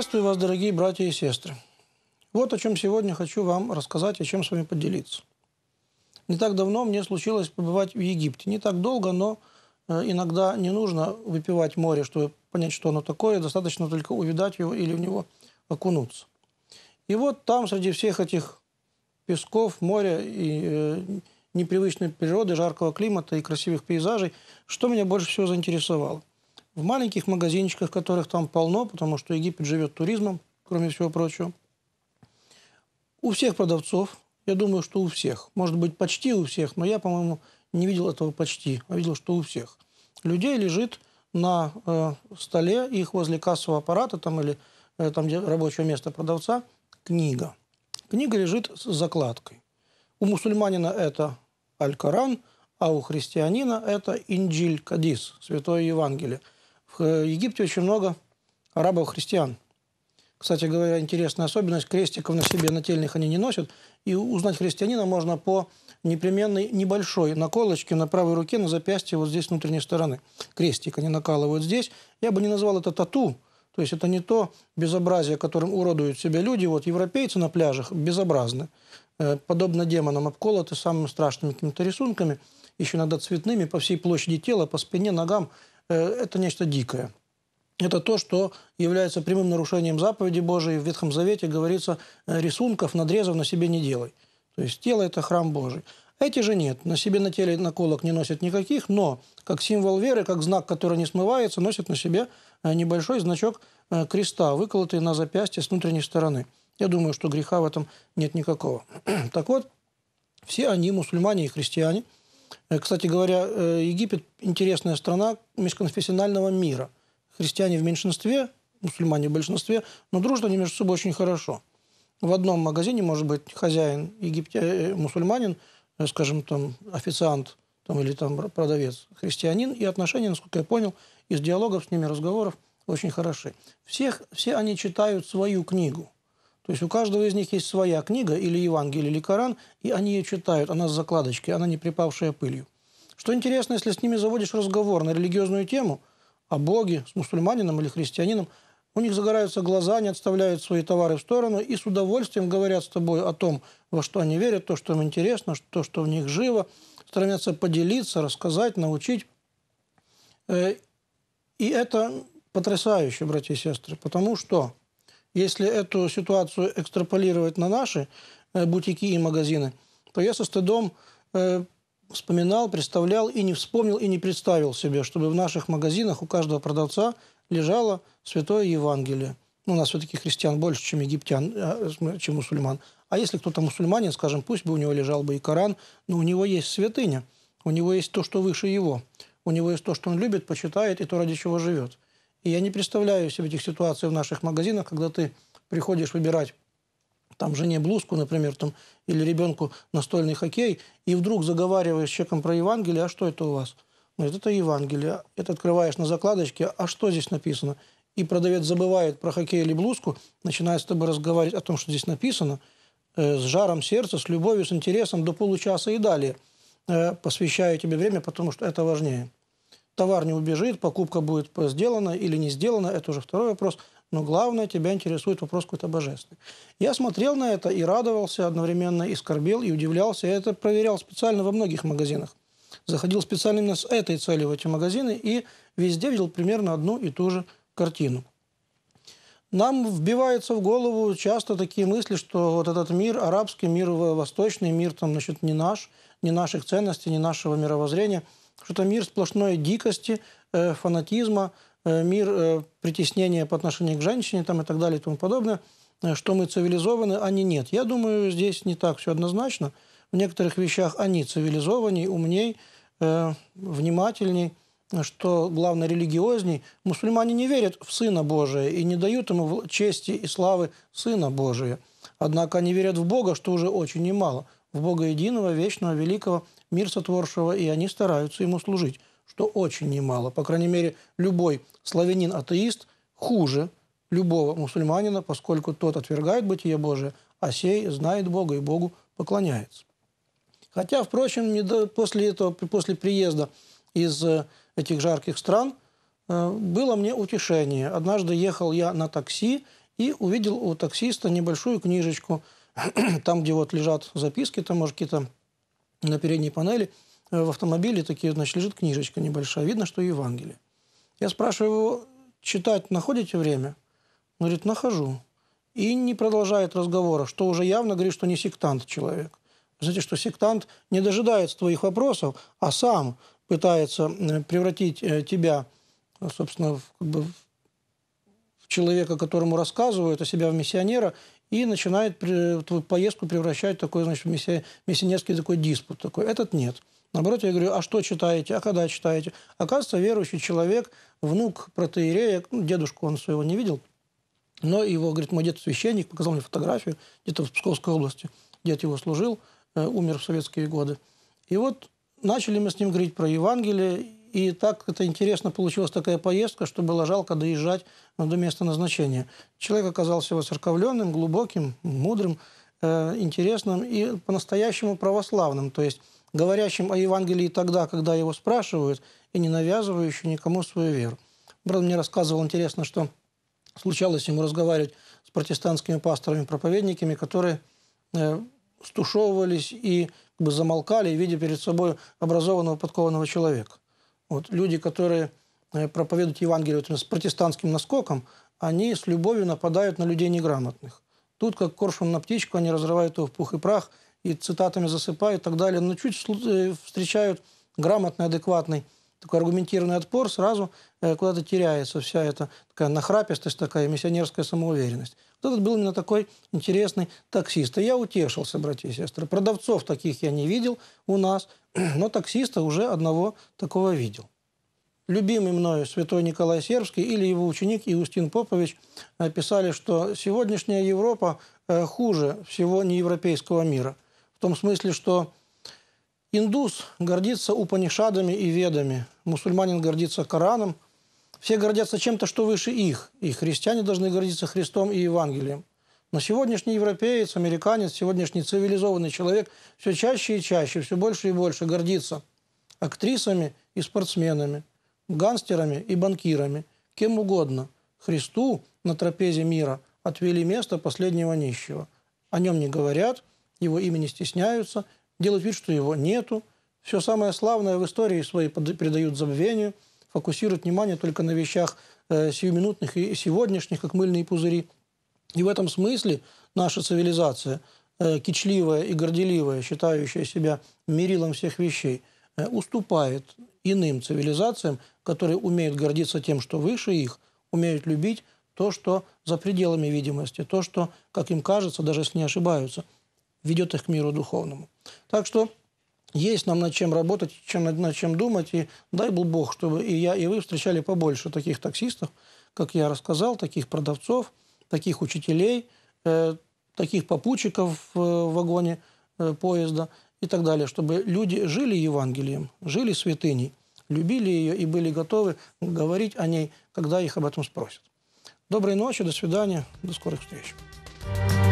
Приветствую вас, дорогие братья и сестры. Вот о чем сегодня хочу вам рассказать и чем с вами поделиться. Не так давно мне случилось побывать в Египте. Не так долго, но э, иногда не нужно выпивать море, чтобы понять, что оно такое. Достаточно только увидать его или в него окунуться. И вот там, среди всех этих песков, моря и э, непривычной природы, жаркого климата и красивых пейзажей, что меня больше всего заинтересовало? в маленьких магазинчиках, которых там полно, потому что Египет живет туризмом, кроме всего прочего. У всех продавцов, я думаю, что у всех, может быть, почти у всех, но я, по-моему, не видел этого почти, а видел, что у всех. Людей лежит на э, столе их возле кассового аппарата там, или э, там, где рабочее место продавца, книга. Книга лежит с закладкой. У мусульманина это Аль-Коран, а у христианина это Инджиль Кадис, Святое Евангелие – в э, Египте очень много арабов-христиан. Кстати говоря, интересная особенность, крестиков на себе нательных они не носят. И узнать христианина можно по непременной небольшой наколочке на правой руке, на запястье, вот здесь, внутренней стороны. Крестик они накалывают здесь. Я бы не назвал это тату, то есть это не то безобразие, которым уродуют себя люди. Вот европейцы на пляжах безобразны. Э, подобно демонам обколоты самыми страшными какими-то рисунками, еще иногда цветными, по всей площади тела, по спине, ногам – Э, это нечто дикое. Это то, что является прямым нарушением заповеди Божией. В Ветхом Завете говорится, э, рисунков, надрезов на себе не делай. То есть тело – это храм Божий. Эти же нет. На себе на теле наколок не носят никаких, но как символ веры, как знак, который не смывается, носят на себе э, небольшой значок креста, выколотый на запястье с внутренней стороны. Я думаю, что греха в этом нет никакого. Так вот, все они, мусульмане и христиане – Э, кстати говоря, э, Египет – интересная страна межконфессионального мира. Христиане в меньшинстве, мусульмане в большинстве, но дружат они между собой очень хорошо. В одном магазине может быть хозяин египтя, э, мусульманин, скажем, там, официант там, или там, продавец христианин, и отношения, насколько я понял, из диалогов с ними, разговоров очень хороши. Всех, все они читают свою книгу – то есть у каждого из них есть своя книга, или Евангелие, или Коран, и они ее читают, она с закладочки, она не припавшая пылью. Что интересно, если с ними заводишь разговор на религиозную тему, о Боге, с мусульманином или христианином, у них загораются глаза, они отставляют свои товары в сторону и с удовольствием говорят с тобой о том, во что они верят, то, что им интересно, то, что в них живо, стремятся поделиться, рассказать, научить. Э, и это потрясающе, братья и сестры, потому что если эту ситуацию экстраполировать на наши э, бутики и магазины, то я со стыдом э, вспоминал, представлял и не вспомнил, и не представил себе, чтобы в наших магазинах у каждого продавца лежало Святое Евангелие. Ну, у нас все-таки христиан больше, чем египтян, э, чем мусульман. А если кто-то мусульманин, скажем, пусть бы у него лежал бы и Коран, но у него есть святыня, у него есть то, что выше его, у него есть то, что он любит, почитает и то, ради чего живет. И я не представляю себе этих ситуаций в наших магазинах, когда ты приходишь выбирать там жене блузку, например, там, или ребенку настольный хоккей, и вдруг заговариваешь с человеком про Евангелие, а что это у вас? Он говорит, это Евангелие. Это открываешь на закладочке, а что здесь написано? И продавец забывает про хоккей или блузку, начинает с тобой разговаривать о том, что здесь написано, э, с жаром сердца, с любовью, с интересом до получаса и далее. Э, посвящаю тебе время, потому что это важнее товар не убежит, покупка будет сделана или не сделана, это уже второй вопрос. Но главное, тебя интересует вопрос какой-то божественный. Я смотрел на это и радовался одновременно, и скорбел, и удивлялся. Я это проверял специально во многих магазинах. Заходил специально именно с этой целью в эти магазины и везде видел примерно одну и ту же картину. Нам вбиваются в голову часто такие мысли, что вот этот мир, арабский мир, восточный мир, там, значит, не наш, не наших ценностей, не нашего мировоззрения – что это мир сплошной дикости, э, фанатизма, э, мир э, притеснения по отношению к женщине там, и так далее и тому подобное, что мы цивилизованы, а не нет. Я думаю, здесь не так все однозначно. В некоторых вещах они цивилизованней, умней, внимательней, что главное религиозней. Мусульмане не верят в Сына Божия и не дают ему чести и славы Сына Божия. Однако они верят в Бога, что уже очень немало – в Бога единого, вечного, великого, мир сотворшего, и они стараются ему служить, что очень немало. По крайней мере, любой славянин-атеист хуже любого мусульманина, поскольку тот отвергает бытие Божие, а сей знает Бога и Богу поклоняется. Хотя, впрочем, после, этого, после приезда из э, этих жарких стран э, было мне утешение. Однажды ехал я на такси и увидел у таксиста небольшую книжечку – Там, где вот лежат записки, там, может, какие-то на передней панели э, в автомобиле такие, значит, лежит книжечка небольшая. Видно, что Евангелие. Я спрашиваю его, читать находите время? Он говорит, нахожу. И не продолжает разговора, что уже явно говорит, что не сектант человек. Знаете, что сектант не дожидается твоих вопросов, а сам пытается превратить э, тебя, э, собственно, в, как бы, в человека, которому рассказывают о себя в миссионера, и начинает поездку превращать в такой, значит, миссионерский такой диспут. Такой. Этот нет. Наоборот, я говорю, а что читаете, а когда читаете? Оказывается, верующий человек, внук протеерея, ну, дедушку он своего не видел, но его, говорит, мой дед священник, показал мне фотографию, где-то в Псковской области, дед его служил, э, умер в советские годы. И вот начали мы с ним говорить про Евангелие, и так это интересно получилась такая поездка, что было жалко доезжать до места назначения. Человек оказался воцерковленным, глубоким, мудрым, э, интересным и по-настоящему православным, то есть говорящим о Евангелии тогда, когда его спрашивают, и не навязывающим никому свою веру. Брат мне рассказывал интересно, что случалось ему разговаривать с протестантскими пасторами-проповедниками, которые э, стушевывались и как бы замолкали, видя перед собой образованного подкованного человека. Вот люди, которые э, проповедуют Евангелие вот, с протестантским наскоком, они с любовью нападают на людей неграмотных. Тут, как коршун на птичку, они разрывают его в пух и прах, и цитатами засыпают и так далее. Но чуть э, встречают грамотный, адекватный такой аргументированный отпор, сразу э, куда-то теряется вся эта такая нахрапистость, такая миссионерская самоуверенность. Вот этот был именно такой интересный таксист. И я утешился, братья и сестры. Продавцов таких я не видел у нас, но таксиста уже одного такого видел. Любимый мною святой Николай Сербский или его ученик Иустин Попович писали, что сегодняшняя Европа э, хуже всего неевропейского мира. В том смысле, что Индус гордится Упанишадами и Ведами, мусульманин гордится Кораном. Все гордятся чем-то, что выше их, и христиане должны гордиться Христом и Евангелием. Но сегодняшний европеец, американец, сегодняшний цивилизованный человек все чаще и чаще, все больше и больше гордится актрисами и спортсменами, гангстерами и банкирами, кем угодно. Христу на трапезе мира отвели место последнего нищего. О нем не говорят, его имени стесняются – делают вид, что его нету. Все самое славное в истории своей передают забвению, фокусируют внимание только на вещах э, сиюминутных и сегодняшних, как мыльные пузыри. И в этом смысле наша цивилизация, э, кичливая и горделивая, считающая себя мерилом всех вещей, э, уступает иным цивилизациям, которые умеют гордиться тем, что выше их, умеют любить то, что за пределами видимости, то, что, как им кажется, даже если не ошибаются, ведет их к миру духовному. Так что есть нам над чем работать, чем, над чем думать. И дай был Бог, чтобы и я, и вы встречали побольше таких таксистов, как я рассказал, таких продавцов, таких учителей, э, таких попутчиков э, в вагоне э, поезда и так далее, чтобы люди жили Евангелием, жили святыней, любили ее и были готовы говорить о ней, когда их об этом спросят. Доброй ночи, до свидания, до скорых встреч. thank you